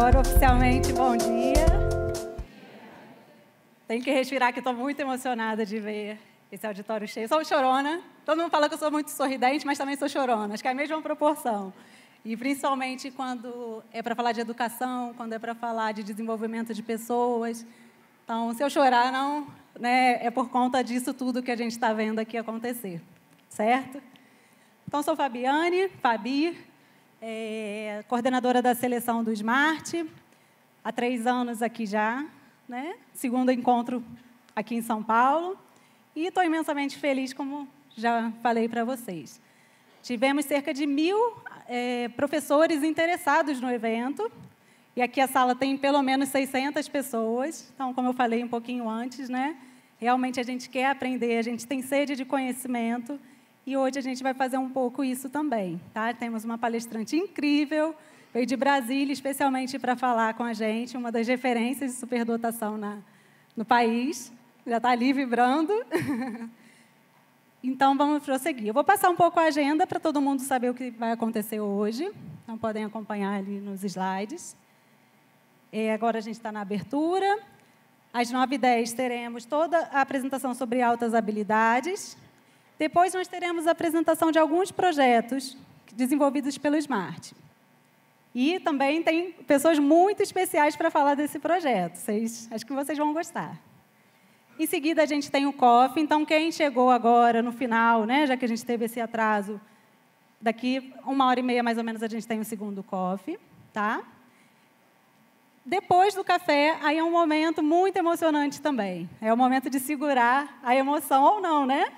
Agora, oficialmente, bom dia. Tenho que respirar, que estou muito emocionada de ver esse auditório cheio. sou chorona. Todo mundo fala que eu sou muito sorridente, mas também sou chorona. Acho que é a mesma proporção. E principalmente quando é para falar de educação, quando é para falar de desenvolvimento de pessoas. Então, se eu chorar, não né, é por conta disso tudo que a gente está vendo aqui acontecer, certo? Então, sou Fabiane, Fabi, é, coordenadora da seleção do Smart, há três anos aqui já, né? segundo encontro aqui em São Paulo, e estou imensamente feliz, como já falei para vocês. Tivemos cerca de mil é, professores interessados no evento, e aqui a sala tem pelo menos 600 pessoas, então, como eu falei um pouquinho antes, né? realmente a gente quer aprender, a gente tem sede de conhecimento, e hoje a gente vai fazer um pouco isso também, tá? Temos uma palestrante incrível, veio de Brasília especialmente para falar com a gente, uma das referências de superdotação na, no país, já está ali vibrando. então vamos prosseguir. Eu vou passar um pouco a agenda para todo mundo saber o que vai acontecer hoje, então podem acompanhar ali nos slides. E é, agora a gente está na abertura. Às 9h10 teremos toda a apresentação sobre altas habilidades, depois nós teremos a apresentação de alguns projetos desenvolvidos pelo Smart. E também tem pessoas muito especiais para falar desse projeto. Vocês, acho que vocês vão gostar. Em seguida, a gente tem o COF. Então, quem chegou agora, no final, né, já que a gente teve esse atraso, daqui uma hora e meia, mais ou menos, a gente tem o segundo COF. Tá? Depois do café, aí é um momento muito emocionante também. É o momento de segurar a emoção ou não, né?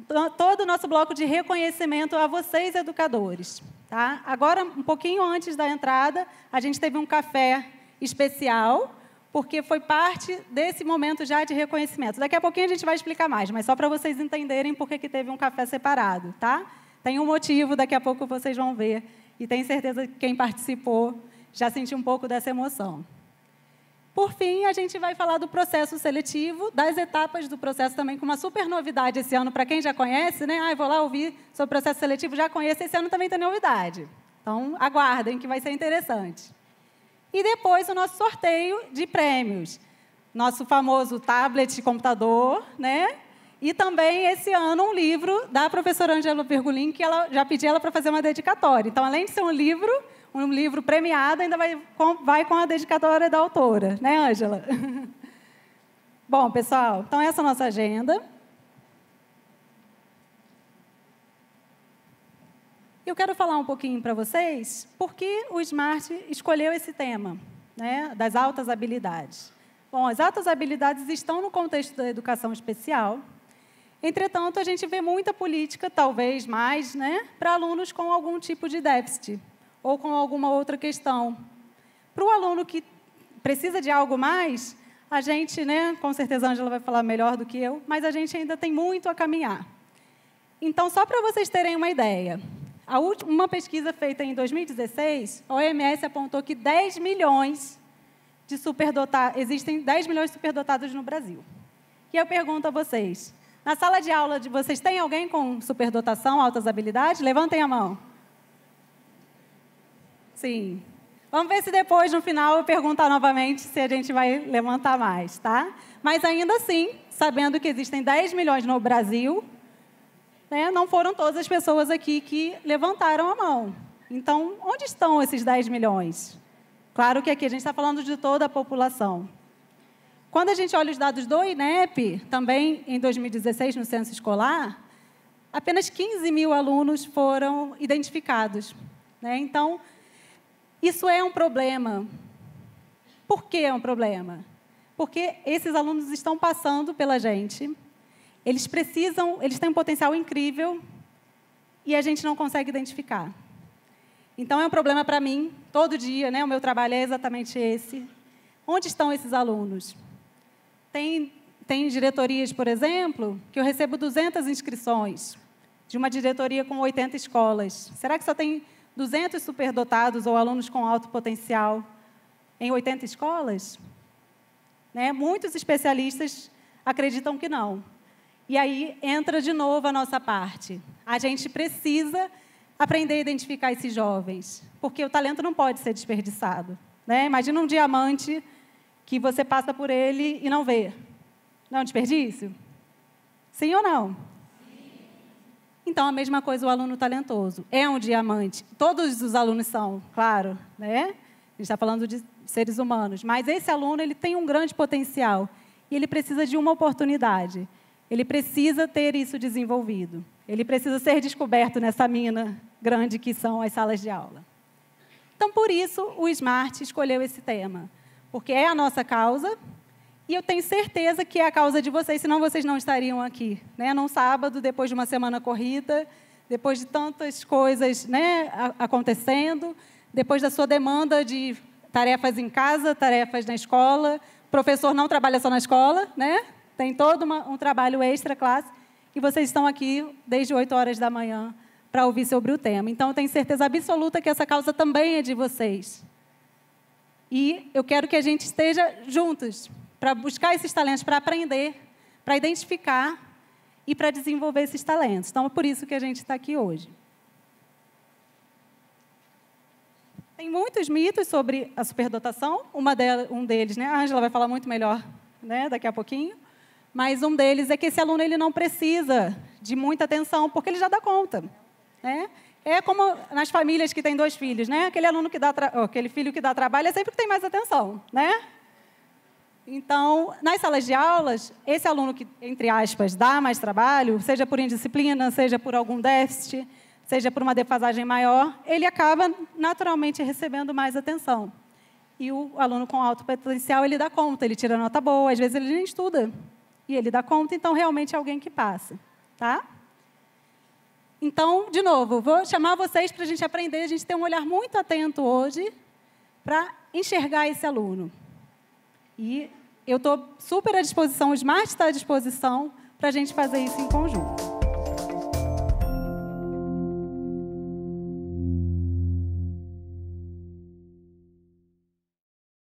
Então, todo o nosso bloco de reconhecimento a vocês, educadores. Tá? Agora, um pouquinho antes da entrada, a gente teve um café especial, porque foi parte desse momento já de reconhecimento. Daqui a pouquinho a gente vai explicar mais, mas só para vocês entenderem por que teve um café separado. Tá? Tem um motivo, daqui a pouco vocês vão ver. E tenho certeza que quem participou já sentiu um pouco dessa emoção. Por fim, a gente vai falar do processo seletivo, das etapas do processo também, com uma super novidade esse ano, para quem já conhece, né? Ah, vou lá ouvir sobre o processo seletivo, já conheço, esse ano também tem novidade. Então, aguardem, que vai ser interessante. E depois o nosso sorteio de prêmios. Nosso famoso tablet computador, né? E também, esse ano, um livro da professora Angela Pergolin, que ela já pedi ela para fazer uma dedicatória. Então, além de ser um livro, um livro premiado, ainda vai com, vai com a dedicatória da autora, né, Ângela? Bom, pessoal, então essa é a nossa agenda. Eu quero falar um pouquinho para vocês por que o Smart escolheu esse tema, né, das altas habilidades. Bom, as altas habilidades estão no contexto da educação especial. Entretanto, a gente vê muita política, talvez mais, né, para alunos com algum tipo de déficit ou com alguma outra questão. Para o aluno que precisa de algo mais, a gente, né, com certeza a Angela vai falar melhor do que eu, mas a gente ainda tem muito a caminhar. Então, só para vocês terem uma ideia, última, uma pesquisa feita em 2016, a OMS apontou que 10 milhões de superdotados, existem 10 milhões de superdotados no Brasil. E eu pergunto a vocês, na sala de aula de vocês, tem alguém com superdotação, altas habilidades? Levantem a mão. Sim. Vamos ver se depois, no final, eu perguntar novamente se a gente vai levantar mais, tá? Mas ainda assim, sabendo que existem 10 milhões no Brasil, né, não foram todas as pessoas aqui que levantaram a mão. Então, onde estão esses 10 milhões? Claro que aqui a gente está falando de toda a população. Quando a gente olha os dados do INEP, também em 2016, no censo escolar, apenas 15 mil alunos foram identificados. Né? Então, isso é um problema. Por que é um problema? Porque esses alunos estão passando pela gente, eles precisam, eles têm um potencial incrível e a gente não consegue identificar. Então é um problema para mim, todo dia, né? O meu trabalho é exatamente esse. Onde estão esses alunos? Tem, tem diretorias, por exemplo, que eu recebo 200 inscrições de uma diretoria com 80 escolas. Será que só tem 200 superdotados ou alunos com alto potencial em 80 escolas? Né? Muitos especialistas acreditam que não. E aí entra de novo a nossa parte. A gente precisa aprender a identificar esses jovens, porque o talento não pode ser desperdiçado. Né? Imagina um diamante que você passa por ele e não vê. Não é um desperdício? Sim ou não? Então, a mesma coisa o aluno talentoso. É um diamante. Todos os alunos são, claro, né? A gente está falando de seres humanos. Mas esse aluno, ele tem um grande potencial. E ele precisa de uma oportunidade. Ele precisa ter isso desenvolvido. Ele precisa ser descoberto nessa mina grande que são as salas de aula. Então, por isso, o SMART escolheu esse tema. Porque é a nossa causa, e eu tenho certeza que é a causa de vocês, senão vocês não estariam aqui. Né? Num sábado, depois de uma semana corrida, depois de tantas coisas né, acontecendo, depois da sua demanda de tarefas em casa, tarefas na escola. O professor não trabalha só na escola, né? tem todo uma, um trabalho extra classe. E vocês estão aqui desde 8 horas da manhã para ouvir sobre o tema. Então, eu tenho certeza absoluta que essa causa também é de vocês. E eu quero que a gente esteja juntos, para buscar esses talentos, para aprender, para identificar e para desenvolver esses talentos. Então, é por isso que a gente está aqui hoje. Tem muitos mitos sobre a superdotação. um deles, né? A Angela vai falar muito melhor né? daqui a pouquinho. Mas um deles é que esse aluno ele não precisa de muita atenção, porque ele já dá conta. Né? É como nas famílias que têm dois filhos, né? Aquele aluno que dá aquele filho que dá trabalho é sempre que tem mais atenção, né? Então, nas salas de aulas, esse aluno que, entre aspas, dá mais trabalho, seja por indisciplina, seja por algum déficit, seja por uma defasagem maior, ele acaba naturalmente recebendo mais atenção. E o aluno com alto potencial, ele dá conta, ele tira nota boa, às vezes ele nem estuda. E ele dá conta, então realmente é alguém que passa. Tá? Então, de novo, vou chamar vocês para a gente aprender, a gente ter um olhar muito atento hoje para enxergar esse aluno. E eu estou super à disposição, o Smart está à disposição para a gente fazer isso em conjunto.